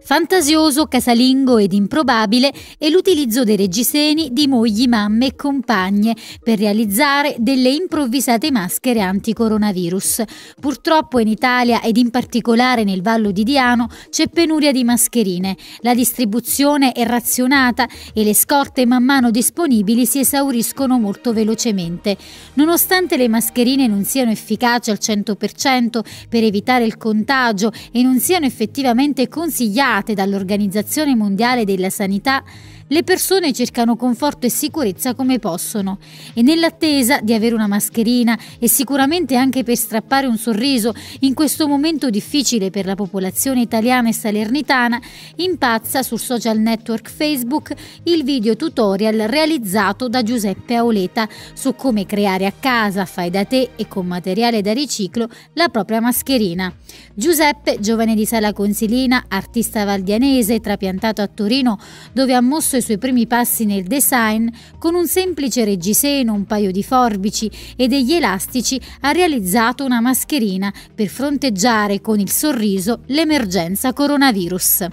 Fantasioso, casalingo ed improbabile è l'utilizzo dei reggiseni di mogli, mamme e compagne per realizzare delle improvvisate maschere anticoronavirus. Purtroppo in Italia ed in particolare nel Vallo di Diano c'è penuria di mascherine, la distribuzione è razionata e le scorte man mano disponibili si esauriscono molto velocemente. Nonostante le mascherine non siano efficaci al 100% per evitare il contagio e non siano effettivamente consigliate indicate dall'Organizzazione Mondiale della Sanità le persone cercano conforto e sicurezza come possono e nell'attesa di avere una mascherina e sicuramente anche per strappare un sorriso in questo momento difficile per la popolazione italiana e salernitana, impazza sul social network Facebook il video tutorial realizzato da Giuseppe Auleta su come creare a casa, fai da te e con materiale da riciclo la propria mascherina. Giuseppe, giovane di Sala Consilina, artista valdianese trapiantato a Torino, dove ha mosso i suoi primi passi nel design con un semplice reggiseno, un paio di forbici e degli elastici ha realizzato una mascherina per fronteggiare con il sorriso l'emergenza coronavirus.